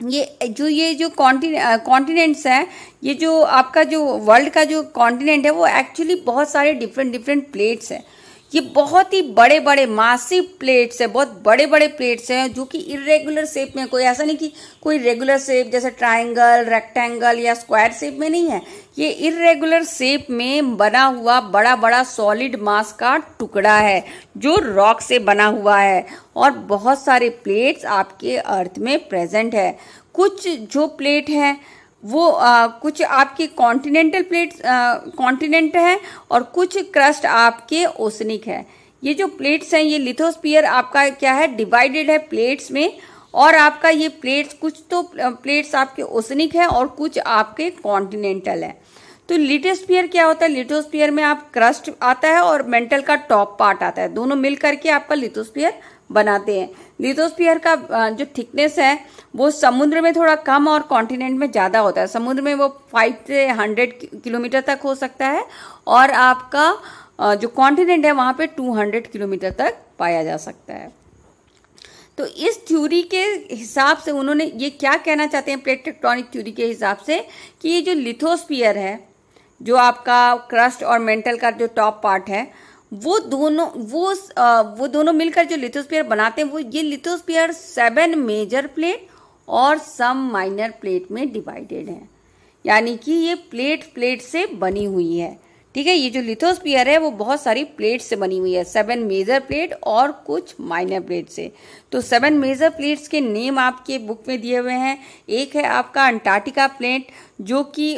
ये जो ये जो कॉन्टिनेंट्स हैं ये जो आपका जो वर्ल्ड का जो कॉन्टिनेंट है वो एक्चुअली बहुत सारे डिफरेंट डिफरेंट प्लेट्स हैं ये बहुत ही बड़े बड़े मासिव प्लेट्स है बहुत बड़े बड़े प्लेट्स हैं जो कि इरेगुलर शेप में कोई ऐसा नहीं कि कोई रेगुलर शेप जैसे ट्राइंगल रेक्टेंगल या स्क्वायर शेप में नहीं है ये इरेगुलर शेप में बना हुआ बड़ा बड़ा सॉलिड मास का टुकड़ा है जो रॉक से बना हुआ है और बहुत सारे प्लेट्स आपके अर्थ में प्रेजेंट है कुछ जो प्लेट हैं वो आ, कुछ आपकी कॉन्टिनेंटल प्लेट कॉन्टिनेंट है और कुछ क्रस्ट आपके ओसनिक है ये जो प्लेट्स हैं ये लिथोस्पियर आपका क्या है डिवाइडेड है प्लेट्स में और आपका ये प्लेट्स कुछ तो प्लेट्स आपके ओसनिक है और कुछ आपके कॉन्टिनेंटल है तो लिटोस्पियर क्या होता है लिटोस्पियर में आप क्रस्ट आता है और मेंटल का टॉप पार्ट आता है दोनों मिल करके आपका लिथोस्पियर बनाते हैं लिथोस्फीयर का जो थिकनेस है वो समुद्र में थोड़ा कम और कॉन्टिनेंट में ज़्यादा होता है समुद्र में वो फाइव से हंड्रेड किलोमीटर तक हो सकता है और आपका जो कॉन्टिनेंट है वहाँ पे टू हंड्रेड किलोमीटर तक पाया जा सकता है तो इस थ्योरी के हिसाब से उन्होंने ये क्या कहना चाहते हैं प्लेट टेक्ट्रॉनिक थ्योरी के हिसाब से कि ये जो लिथोस्पियर है जो आपका क्रस्ट और मेंटल का जो टॉप पार्ट है वो दोनों वो आ, वो दोनों मिलकर जो लिथोस्फीयर बनाते हैं वो ये लिथोस्फीयर सेवन मेजर प्लेट और सम माइनर प्लेट में डिवाइडेड है यानी कि ये प्लेट प्लेट से बनी हुई है ठीक है ये जो लिथोस्फीयर है वो बहुत सारी प्लेट से बनी हुई है सेवन मेजर प्लेट और कुछ माइनर प्लेट से तो सेवन मेजर प्लेट्स के नेम आपके बुक में दिए हुए हैं एक है आपका अंटार्कटिका प्लेट जो कि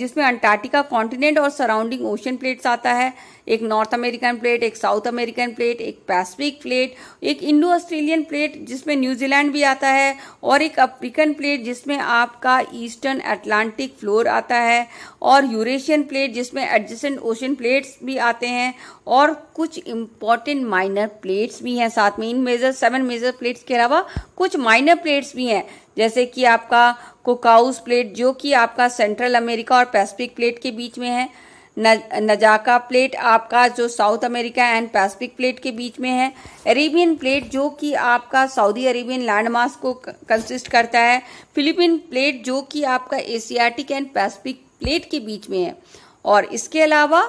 जिसमें अंटार्कटिका कॉन्टिनेंट और सराउंडिंग ओशन प्लेट्स आता है एक नॉर्थ अमेरिकन प्लेट एक साउथ अमेरिकन प्लेट एक पैसिफिक प्लेट एक इंडो ऑस्ट्रेलियन प्लेट जिसमें न्यूजीलैंड भी आता है और एक अफ्रीकन प्लेट जिसमें आपका ईस्टर्न अटलांटिक फ्लोर आता है और यूरेशियन प्लेट जिसमें एडजस्टेंट ओशन प्लेट्स भी आते हैं और कुछ इम्पॉर्टेंट माइनर प्लेट्स भी हैं साथ में इन मेजर सेवन मेजर प्लेट्स के अलावा कुछ माइनर प्लेट्स भी हैं जैसे कि आपका कोकाउस प्लेट जो कि आपका सेंट्रल अमेरिका और पैसिफिक प्लेट के बीच में है नजाका प्लेट आपका जो south America and Pacific plate के बीच में है अरेबियन प्लेट जो कि आपका सऊदी अरेबियन लैंड मार्क्स को कंसिस्ट करता है फिलीपीन प्लेट जो कि आपका एशियाटिक एंड पैसिफिक प्लेट के बीच में है और इसके अलावा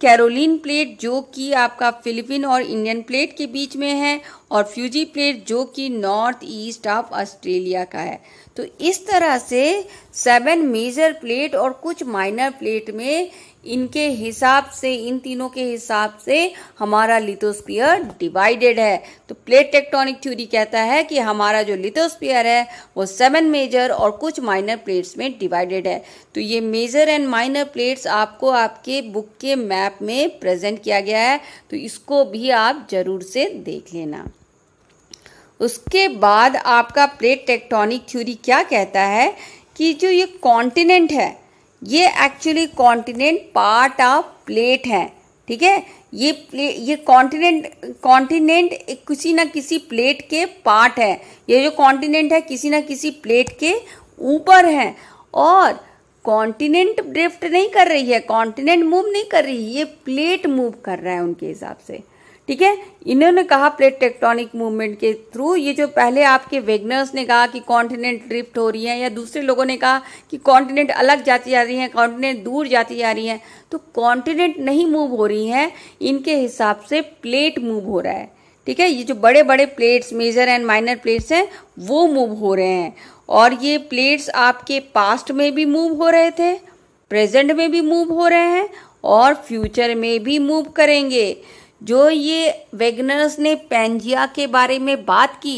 कैरोलिन प्लेट जो कि आपका फिलीपीन और इंडियन प्लेट के बीच में है और फ्यूजी प्लेट जो कि नॉर्थ ईस्ट ऑफ ऑस्ट्रेलिया का है तो इस तरह से सेवन मेजर प्लेट और कुछ माइनर प्लेट में इनके हिसाब से इन तीनों के हिसाब से हमारा लिथोस्फीयर डिवाइडेड है तो प्लेट टेक्टोनिक थ्योरी कहता है कि हमारा जो लिथोस्फीयर है वो सेवन मेजर और कुछ माइनर प्लेट्स में डिवाइडेड है तो ये मेजर एंड माइनर प्लेट्स आपको आपके बुक के मैप में प्रेजेंट किया गया है तो इसको भी आप ज़रूर से देख लेना उसके बाद आपका प्लेट टेक्टोनिक थ्योरी क्या कहता है कि जो ये कॉन्टिनेंट है ये actually continent part of plate है ठीक है ये प्ले ये कॉन्टिनेंट कॉन्टिनेंट किसी ना किसी प्लेट के पार्ट है ये जो कॉन्टिनेंट है किसी ना किसी प्लेट के ऊपर है और कॉन्टिनेंट ड्रिफ्ट नहीं कर रही है कॉन्टिनेंट मूव नहीं कर रही है ये प्लेट मूव कर रहा है उनके हिसाब से ठीक है इन्होंने कहा प्लेट टेक्टोनिक मूवमेंट के थ्रू ये जो पहले आपके वेगनर्स ने कहा कि कॉन्टिनेंट ड्रिफ्ट हो रही है या दूसरे लोगों ने कहा कि कॉन्टिनेंट अलग जाती जा रही है कॉन्टिनेंट दूर जाती जा रही है तो कॉन्टिनेंट नहीं मूव हो रही है इनके हिसाब से प्लेट मूव हो रहा है ठीक है ये जो बड़े बड़े plates major and minor plates हैं वो मूव हो रहे हैं और ये प्लेट्स आपके पास्ट में भी मूव हो रहे थे प्रेजेंट में भी मूव हो रहे हैं और फ्यूचर में भी मूव करेंगे जो ये वेगनर्स ने पेंजिया के बारे में बात की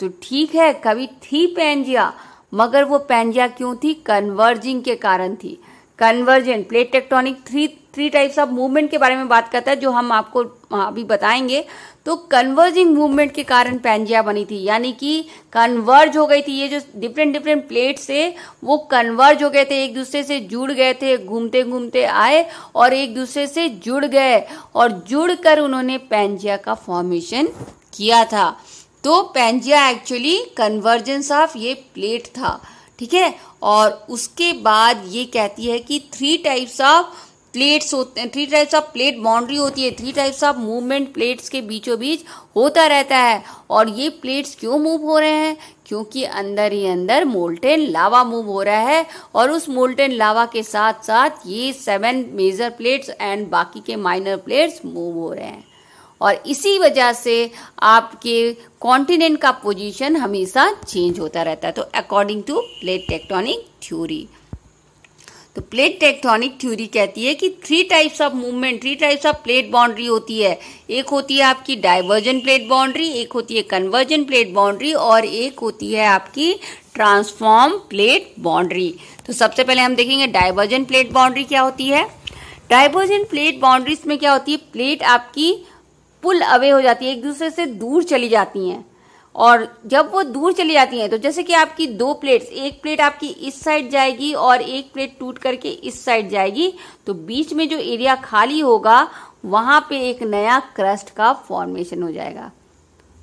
तो ठीक है कभी थी पेंजिया मगर वो पेंजिया क्यों थी कन्वर्जिंग के कारण थी convergence plate tectonic three three types of movement के बारे में बात करता है जो हम आपको अभी बताएंगे तो कन्वर्जिंग मूवमेंट के कारण पैंजिया बनी थी यानी कि कन्वर्ज हो गई थी ये जो डिफरेंट डिफरेंट प्लेट्स थे वो कन्वर्ज हो गए थे एक दूसरे से जुड़ गए थे घूमते घूमते आए और एक दूसरे से जुड़ गए और जुड़कर उन्होंने पैंजिया का फॉर्मेशन किया था तो पैंजिया एक्चुअली कन्वर्जेंस ऑफ ये प्लेट था ठीक है और उसके बाद ये कहती है कि थ्री टाइप्स ऑफ प्लेट्स होते हैं three types of plate boundary होती है three types of movement plates के बीचों बीच होता रहता है और ये प्लेट्स क्यों मूव हो रहे हैं क्योंकि अंदर ही अंदर मोल्टेन लावा मूव हो रहा है और उस मोल्टेन लावा के साथ साथ ये सेवन मेजर प्लेट्स एंड बाकी के माइनर प्लेट्स मूव हो रहे हैं और इसी वजह से आपके कॉन्टिनेंट का पोजिशन हमेशा चेंज होता रहता है तो according to plate tectonic theory तो प्लेट टेक्टोनिक थ्योरी कहती है कि three types of movement three types of plate boundary होती है एक होती है आपकी डाइवर्जन प्लेट बाउंड्री एक होती है कन्वर्जन प्लेट बाउंड्री और एक होती है आपकी ट्रांसफॉर्म प्लेट बाउंड्री तो सबसे पहले हम देखेंगे डाइवर्जन प्लेट बाउंड्री क्या होती है डाइवर्जन प्लेट बाउंड्रीज में क्या होती है प्लेट आपकी पुल अवे हो जाती है एक दूसरे से दूर चली जाती हैं और जब वो दूर चली जाती हैं तो जैसे कि आपकी दो प्लेट्स एक प्लेट आपकी इस साइड जाएगी और एक प्लेट टूट करके इस साइड जाएगी तो बीच में जो एरिया खाली होगा वहां पे एक नया क्रस्ट का फॉर्मेशन हो जाएगा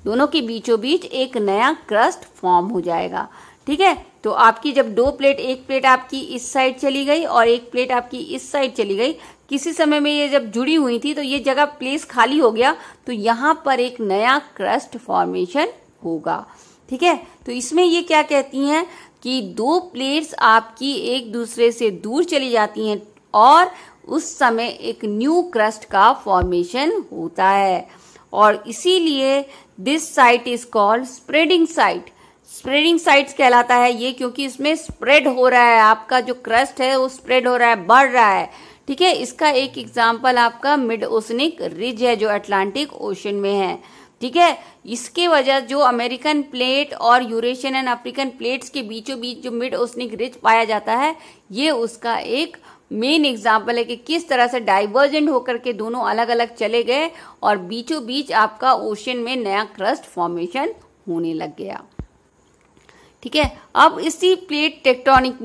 दोनों के बीचों बीच एक नया क्रस्ट फॉर्म हो जाएगा ठीक है तो आपकी जब दो प्लेट एक प्लेट आपकी इस साइड चली गई और एक प्लेट आपकी इस साइड चली गई किसी समय में ये जब जुड़ी हुई थी तो ये जगह प्लेस खाली हो गया तो यहाँ पर एक नया क्रस्ट फॉर्मेशन होगा ठीक है तो इसमें ये क्या कहती हैं कि दो प्लेट्स आपकी एक दूसरे से दूर चली जाती हैं और उस समय एक न्यू क्रस्ट का फॉर्मेशन होता है और इसीलिए this site is called spreading site spreading sites कहलाता है ये क्योंकि इसमें स्प्रेड हो रहा है आपका जो क्रस्ट है वो स्प्रेड हो रहा है बढ़ रहा है ठीक है इसका एक एग्जाम्पल आपका मिड ओसनिक रिज है जो अटलांटिक ओशन में है ठीक है इसके वजह जो अमेरिकन प्लेट और यूरेशियन एंड अफ्रीकन प्लेट्स के बीचों बीच जो मिड ओसनिक रिज पाया जाता है ये उसका एक मेन एग्जाम्पल है कि किस तरह से डाइवर्जेंट होकर के दोनों अलग अलग चले गए और बीचों बीच आपका ओशन में नया क्रस्ट फॉर्मेशन होने लग गया ठीक है अब इसी प्लेट टेक्टोनिक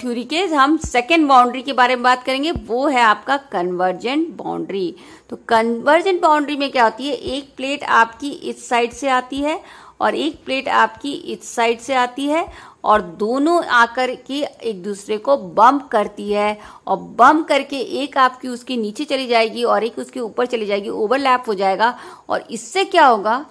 थ्योरी के हम सेकेंड बाउंड्री के बारे में बात करेंगे वो है आपका कन्वर्जेंट बाउंड्री तो कन्वर्जेंट बाउंड्री में क्या होती है एक प्लेट आपकी इस साइड से आती है और एक प्लेट आपकी इस साइड से आती है और दोनों आकर के एक दूसरे को बम्प करती है और बम्प करके एक आपकी उसके नीचे चली जाएगी और एक उसके ऊपर चली जाएगी ओवरलैप हो जाएगा और इससे क्या होगा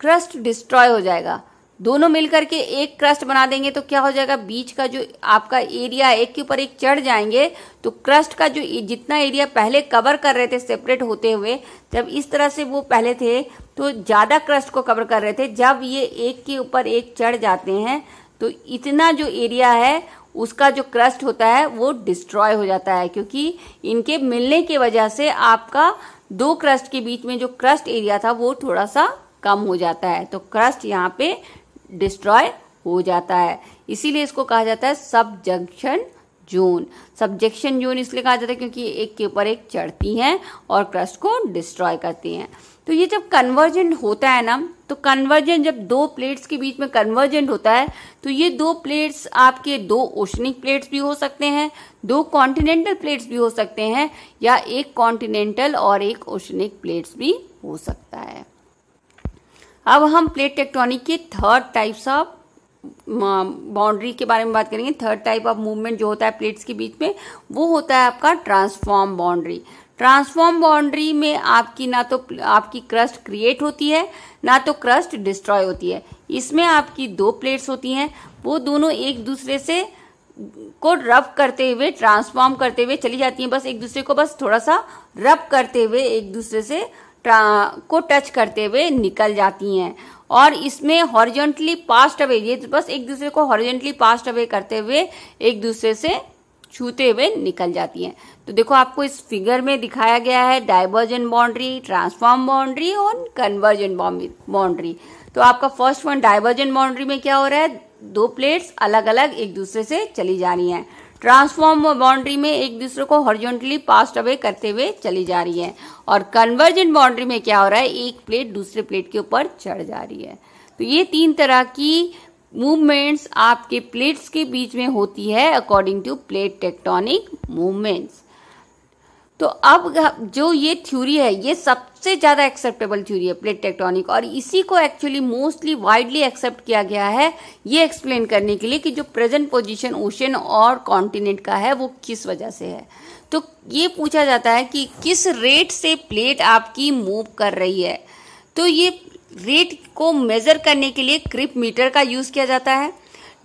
क्रस्ट डिस्ट्रॉय हो जाएगा दोनों मिलकर के एक क्रस्ट बना देंगे तो क्या हो जाएगा बीच का जो आपका एरिया एक के ऊपर एक चढ़ जाएंगे तो क्रस्ट का जो जितना एरिया पहले कवर कर रहे थे सेपरेट होते हुए जब इस तरह से वो पहले थे तो ज़्यादा क्रस्ट को कवर कर रहे थे जब ये एक के ऊपर एक चढ़ जाते हैं तो इतना जो एरिया है उसका जो क्रस्ट होता है वो डिस्ट्रॉय हो जाता है क्योंकि इनके मिलने की वजह से आपका दो क्रस्ट के बीच में जो क्रस्ट एरिया था वो थोड़ा सा कम हो जाता है तो क्रस्ट यहाँ पे डिस्ट्रॉय हो जाता है इसीलिए इसको कहा जाता है सबजंक्शन जोन सब्जेक्शन जोन इसलिए कहा जाता है क्योंकि एक के ऊपर एक चढ़ती हैं और क्रस्ट को डिस्ट्रॉय करती हैं तो ये जब कन्वर्जेंट होता है ना तो कन्वर्जेंट जब दो प्लेट्स के बीच में कन्वर्जेंट होता है तो ये दो प्लेट्स आपके दो ओशनिक प्लेट्स भी हो सकते हैं दो कॉन्टिनेंटल प्लेट्स भी हो सकते हैं या एक कॉन्टिनेंटल और एक ओशनिक प्लेट्स भी हो सकता है अब हम प्लेट टेक्टोनिक के थर्ड टाइप्स ऑफ बाउंड्री के बारे में बात करेंगे थर्ड टाइप ऑफ मूवमेंट जो होता है प्लेट्स के बीच में वो होता है आपका ट्रांसफॉर्म बाउंड्री ट्रांसफॉर्म बाउंड्री में आपकी ना तो आपकी क्रस्ट क्रिएट होती है ना तो क्रस्ट डिस्ट्रॉय होती है इसमें आपकी दो प्लेट्स होती हैं वो दोनों एक दूसरे से को रब करते हुए ट्रांसफॉर्म करते हुए चली जाती हैं बस एक दूसरे को बस थोड़ा सा रब करते हुए एक दूसरे से को टच करते हुए निकल जाती हैं और इसमें हॉरिजेंटली पास्ट अवे ये तो बस एक दूसरे को हॉरिजेंटली पास्ट अवे करते हुए एक दूसरे से छूते हुए निकल जाती हैं तो देखो आपको इस फिगर में दिखाया गया है डाइवर्जेंट बाउंड्री ट्रांसफॉर्म बाउंड्री और कन्वर्जेंट बाउंड्री तो आपका फर्स्ट वन डाइवर्जेंट बाउंड्री में क्या हो रहा है दो प्लेट्स अलग अलग एक दूसरे से चली जा रही हैं ट्रांसफॉर्म बाउंड्री में एक दूसरे को हॉरिजॉन्टली पास्ट अवे करते हुए चली जा रही है और कन्वर्जेंट बाउंड्री में क्या हो रहा है एक प्लेट दूसरे प्लेट के ऊपर चढ़ जा रही है तो ये तीन तरह की मूवमेंट्स आपके प्लेट्स के बीच में होती है according to plate tectonic movements तो अब जो ये थ्योरी है ये सबसे ज़्यादा एक्सेप्टेबल थ्योरी है प्लेट टेक्टोनिक और इसी को एक्चुअली मोस्टली वाइडली एक्सेप्ट किया गया है ये एक्सप्लेन करने के लिए कि जो प्रेजेंट पोजीशन ओशन और कॉन्टिनेंट का है वो किस वजह से है तो ये पूछा जाता है कि किस रेट से प्लेट आपकी मूव कर रही है तो ये रेट को मेज़र करने के लिए क्रिप मीटर का यूज़ किया जाता है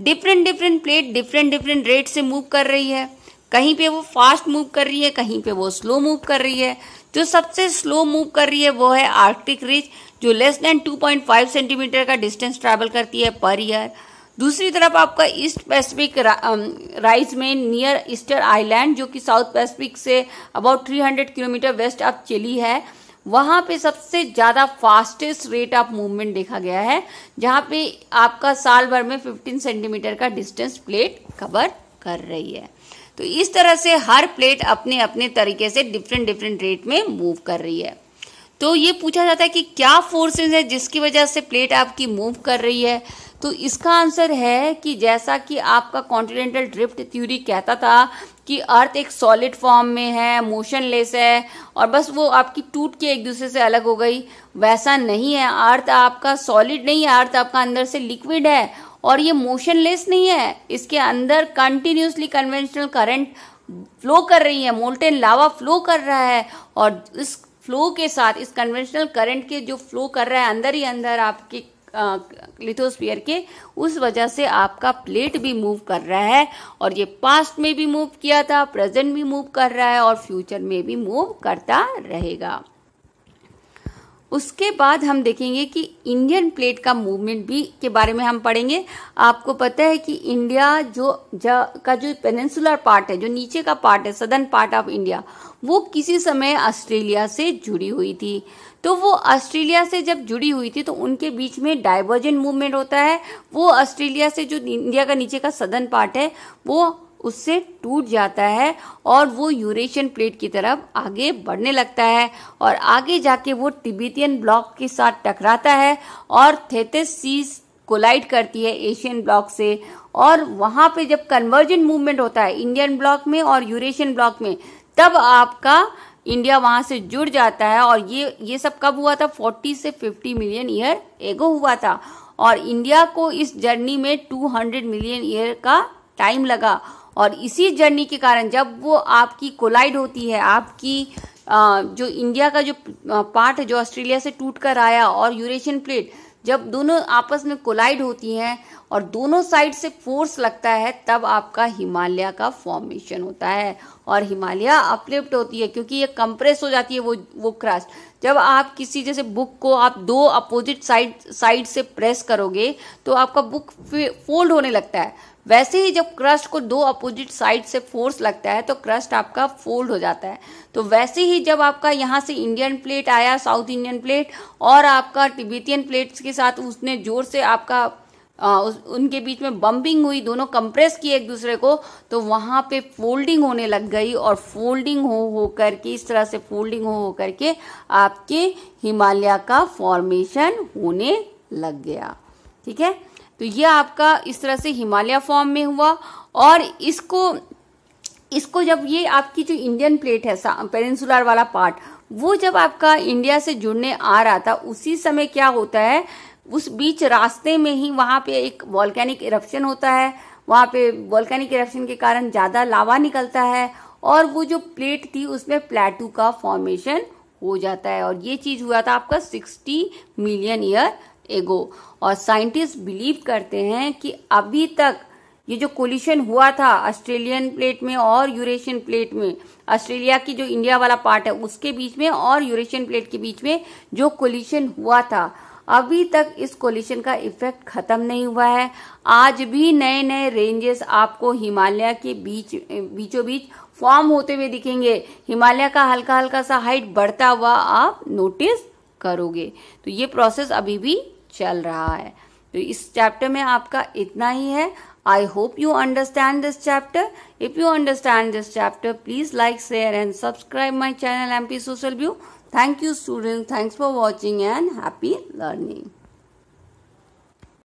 different different plate different different rate से मूव कर रही है कहीं पे वो फास्ट मूव कर रही है कहीं पे वो स्लो मूव कर रही है जो सबसे स्लो मूव कर रही है वो है आर्कटिक रिच जो लेस देन 2.5 सेंटीमीटर का डिस्टेंस ट्रैवल करती है पर ईयर दूसरी तरफ आपका ईस्ट पैसिफिक राइज में नियर ईस्टर आइलैंड जो कि साउथ पैसिफिक से about 300 kilometre west of Chile है वहाँ पे सबसे ज़्यादा फास्टेस्ट रेट ऑफ मूवमेंट देखा गया है जहाँ पे आपका साल भर में 15 सेंटीमीटर का डिस्टेंस प्लेट कवर कर रही है तो इस तरह से हर प्लेट अपने अपने तरीके से डिफरेंट डिफरेंट रेट में मूव कर रही है तो ये पूछा जाता है कि क्या फोर्सेस है जिसकी वजह से प्लेट आपकी मूव कर रही है तो इसका आंसर है कि जैसा कि आपका कॉन्टिनेंटल ड्रिफ्ट थ्योरी कहता था कि अर्थ एक सॉलिड फॉर्म में है मोशनलेस है और बस वो आपकी टूट के एक दूसरे से अलग हो गई वैसा नहीं है अर्थ आपका सॉलिड नहीं है अर्थ आपका अंदर से लिक्विड है और ये मोशनलेस नहीं है इसके अंदर कंटिन्यूसली कन्वेंशनल करंट फ्लो कर रही है मोल्टेन लावा फ्लो कर रहा है और इस फ्लो के साथ इस कन्वेंशनल करंट के जो फ्लो कर रहा है अंदर ही अंदर आपके लिथोस्फीयर के उस वजह से आपका प्लेट भी मूव कर रहा है और ये पास्ट में भी मूव किया था प्रेजेंट भी मूव कर रहा है और फ्यूचर में भी मूव करता रहेगा उसके बाद हम देखेंगे कि इंडियन प्लेट का मूवमेंट भी के बारे में हम पढ़ेंगे आपको पता है कि इंडिया जो का जो पेनिनसुलर पार्ट है जो नीचे का पार्ट है सदर्न पार्ट ऑफ इंडिया वो किसी समय ऑस्ट्रेलिया से जुड़ी हुई थी तो वो ऑस्ट्रेलिया से जब जुड़ी हुई थी तो उनके बीच में डाइवर्जेंट मूवमेंट होता है वो ऑस्ट्रेलिया से जो इंडिया का नीचे का सदर्न पार्ट है वो उससे टूट जाता है और वो यूरेशियन प्लेट की तरफ आगे बढ़ने लगता है और आगे जाके वो तिब्बतियन ब्लॉक के साथ टकराता है और थेथिस सीज कोलाइड करती है एशियन ब्लॉक से और वहाँ पे जब कन्वर्जन मूवमेंट होता है इंडियन ब्लॉक में और यूरेशियन ब्लॉक में तब आपका इंडिया वहां से जुड़ जाता है और ये ये सब कब हुआ था 40 से 50 मिलियन ईयर एगो हुआ था और इंडिया को इस जर्नी में 200 मिलियन ईयर का टाइम लगा और इसी जर्नी के कारण जब वो आपकी कोलाइड होती है आपकी जो इंडिया का जो पार्ट है जो ऑस्ट्रेलिया से टूट कर आया और यूरेशियन प्लेट जब दोनों आपस में कोलाइड होती हैं और दोनों साइड से फोर्स लगता है तब आपका हिमालय का फॉर्मेशन होता है और हिमालय अपलिफ्ट होती है क्योंकि ये कंप्रेस हो जाती है वो वो क्रस्ट जब आप किसी जैसे बुक को आप दो अपोजिट साइड साइड से प्रेस करोगे तो आपका बुक फोल्ड होने लगता है वैसे ही जब क्रस्ट को दो अपोजिट साइड से फोर्स लगता है तो क्रस्ट आपका फोल्ड हो जाता है तो वैसे ही जब आपका यहाँ से इंडियन प्लेट आया साउथ इंडियन प्लेट और आपका टिबेटियन प्लेट्स के साथ उसने जोर से आपका आ, उस, उनके बीच में बम्पिंग हुई दोनों कंप्रेस किए एक दूसरे को तो वहाँ पे फोल्डिंग होने लग गई और फोल्डिंग हो हो करके इस तरह से फोल्डिंग हो हो करके आपके हिमालय का फॉर्मेशन होने लग गया ठीक है तो ये आपका इस तरह से हिमालय फॉर्म में हुआ और इसको इसको जब ये आपकी जो इंडियन प्लेट है पेनिनसुलर वाला पार्ट वो जब आपका इंडिया से जुड़ने आ रहा था उसी समय क्या होता है उस बीच रास्ते में ही वहां पे एक वॉल्केनिक इरप्शन होता है वहां पे वॉल्केनिक इरप्शन के कारण ज़्यादा लावा निकलता है और वो जो प्लेट थी उसमें प्लेटू का फॉर्मेशन हो जाता है और ये चीज़ हुआ था आपका 60 मिलियन ईयर एगो और साइंटिस्ट बिलीव करते हैं कि अभी तक ये जो कोलिशन हुआ था ऑस्ट्रेलियन प्लेट में और यूरेशियन प्लेट में ऑस्ट्रेलिया की जो इंडिया वाला पार्ट है उसके बीच में और यूरेशियन प्लेट के बीच में जो कोलिशन हुआ था अभी तक इस कोलिशन का इफेक्ट खत्म नहीं हुआ है आज भी नए नए रेंजेस आपको हिमालय के बीच बीचों बीच फॉर्म होते हुए दिखेंगे हिमालय का हल्का हल्का सा हाइट बढ़ता हुआ आप नोटिस करोगे तो ये प्रोसेस अभी भी चल रहा है तो इस चैप्टर में आपका इतना ही है I hope you understand this chapter if you understand this chapter please like share and subscribe my channel M P social view thank you student thanks for watching and happy learning